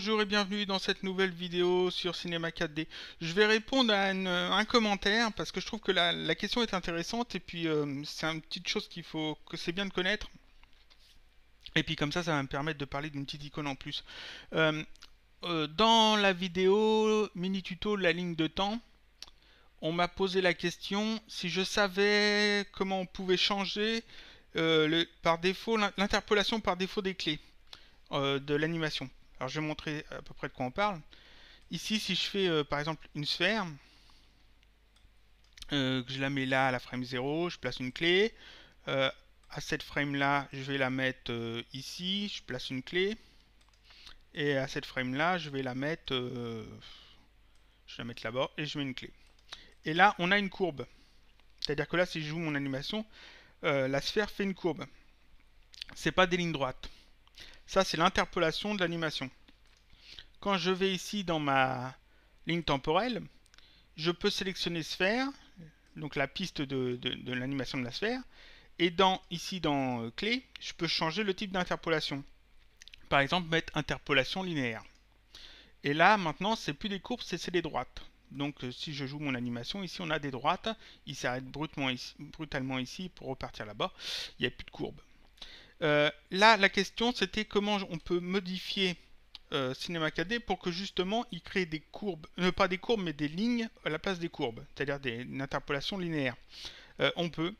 bonjour et bienvenue dans cette nouvelle vidéo sur Cinéma 4D. Je vais répondre à un commentaire parce que je trouve que la, question est intéressante et puis euh, c'est une petite chose qu'il faut que c'est bien de connaître. Et puis comme ça, ça va me permettre de parler d'une petite icône en plus. Euh, euh, dans la vidéo mini tuto la ligne de temps, on m'a posé la question si je savais comment on pouvait changer par défaut l'interpolation par défaut des clés de l'animation. Alors je vais montrer à peu près de quoi on parle. Ici, si je fais euh, par exemple une sphère, euh, que je la mets là à la frame 0, je place une clé. Euh, à cette frame là, je vais la mettre ici, je place une clé. Et à cette frame là, je vais la mettre, je là-bas et je mets une clé. Et là, on a une courbe. C'est-à-dire que là, si je joue mon animation, la sphère fait une courbe. Ce C'est pas des lignes droites. Ça, c'est l'interpolation de l'animation. Quand je vais ici dans ma ligne temporelle, je peux sélectionner sphère, donc la piste de, l'animation de la sphère, et dans ici dans euh, clé, je peux changer le type d'interpolation. Par exemple, mettre interpolation linéaire. Et là, maintenant, c'est plus des courbes, c'est des droites. Donc euh, si je joue mon animation, ici on a des droites, il s'arrête brutalement ici pour repartir là-bas, il n'y a plus de courbe. Euh, là, la question c'était comment on peut modifier euh, cinéma Cinema pour que justement il crée des courbes, ne euh, pas des courbes, mais des lignes à la place des courbes, c'est-à-dire des, une interpolation linéaire. Euh, on peut.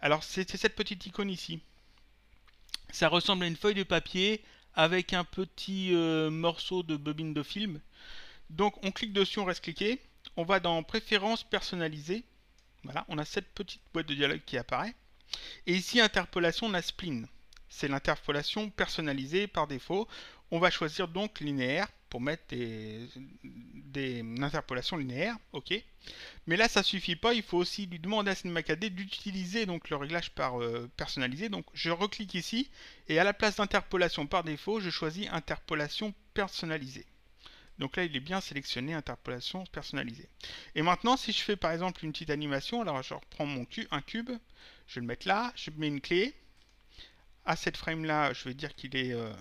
Alors c'est cette petite icône ici. Ça ressemble à une feuille de papier avec un petit morceau de bobine de film. Donc on clique dessus, on reste cliqué. On va dans Préférences personnalisées. Voilà, on a cette petite boîte de dialogue qui apparaît. Et ici, interpolation, on C'est l'interpolation personnalisée par défaut. On va choisir donc linéaire pour mettre des, interpolations linéaires, ok. Mais là, ça ne suffit pas, il faut aussi lui demander à Cinemacadé d'utiliser donc le réglage par euh, personnalisé. Donc je reclique ici, et à la place d'interpolation par défaut, je choisis interpolation personnalisée. Donc là, il est bien sélectionné interpolation personnalisée. Et maintenant, si je fais par exemple une petite animation, alors je reprends mon cube, je vais le mettre là, je mets une clé. À cette frame là, je vais dire qu'il est... Euh,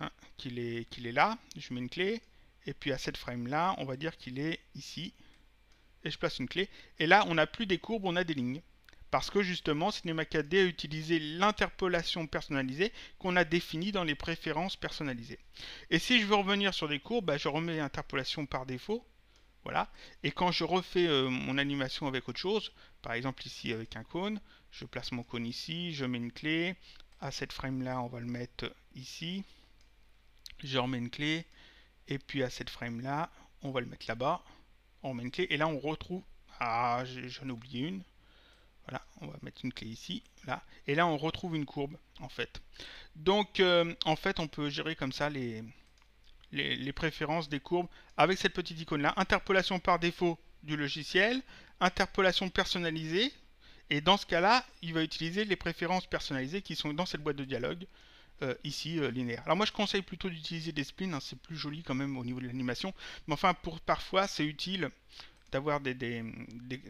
Hein, qu'il est, qu'il est là, je mets une clé, et puis à cette frame là, on va dire qu'il est ici, et je place une clé, et là on n'a plus des courbes, on a des lignes. Parce que justement, Cinema 4D a utilisé l'interpolation personnalisée qu'on a définie dans les préférences personnalisées. Et si je veux revenir sur des courbes, bah, je remets l'interpolation par défaut, voilà. Et quand je refais euh, mon animation avec autre chose, par exemple ici avec un cône, je place mon cône ici, je mets une clé, à cette frame là on va le mettre ici, je remets une clé, et puis à cette frame là, on va le mettre là-bas, on remet une clé, et là on retrouve, ah j'en ai oublié une, voilà, on va mettre une clé ici, là, et là on retrouve une courbe en fait. Donc euh, en fait on peut gérer comme ça les, les, les préférences des courbes avec cette petite icône là, interpolation par défaut du logiciel, interpolation personnalisée, et dans ce cas-là, il va utiliser les préférences personnalisées qui sont dans cette boîte de dialogue. Euh, ici euh, linéaire. Alors moi je conseille plutôt d'utiliser des splines, hein, c'est plus joli quand même au niveau de l'animation, mais enfin pour parfois c'est utile d'avoir des,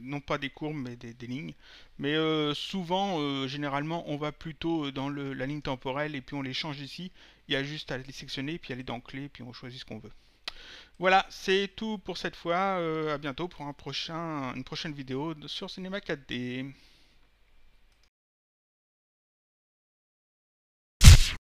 non pas des courbes mais des, lignes mais euh, souvent généralement on va plutôt dans la ligne temporelle et puis on les change ici il y a juste à les sectionner puis aller dans clé puis on choisit ce qu'on veut voilà c'est tout pour cette fois euh, à bientôt pour un prochain, une prochaine vidéo sur Cinema 4D